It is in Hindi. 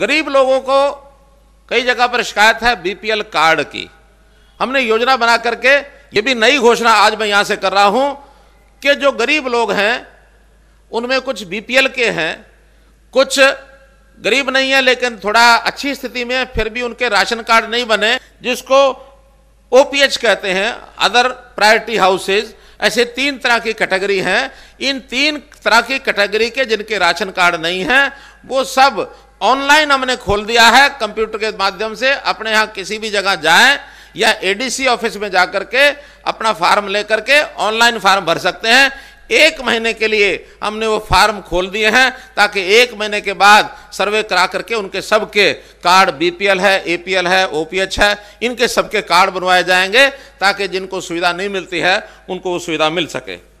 गरीब लोगों को कई जगह पर शिकायत है बीपीएल कार्ड की हमने योजना बना करके ये भी नई घोषणा आज मैं यहां से कर रहा हूं कि जो गरीब लोग हैं उनमें कुछ बीपीएल के हैं कुछ गरीब नहीं है लेकिन थोड़ा अच्छी स्थिति में फिर भी उनके राशन कार्ड नहीं बने जिसको ओपीएच कहते हैं अदर प्रायोरिटी हाउसेज ऐसे तीन तरह की कैटेगरी हैं इन तीन तरह की कैटेगरी के जिनके राशन कार्ड नहीं हैं वो सब ऑनलाइन हमने खोल दिया है कंप्यूटर के माध्यम से अपने यहाँ किसी भी जगह जाएं या एडीसी ऑफिस में जाकर के अपना फार्म लेकर के ऑनलाइन फार्म भर सकते हैं एक महीने के लिए हमने वो फार्म खोल दिए हैं ताकि एक महीने के बाद सर्वे करा करके उनके सबके कार्ड बीपीएल है एपीएल है ओपीएच है इनके सबके कार्ड बनवाए जाएंगे ताकि जिनको सुविधा नहीं मिलती है उनको वो सुविधा मिल सके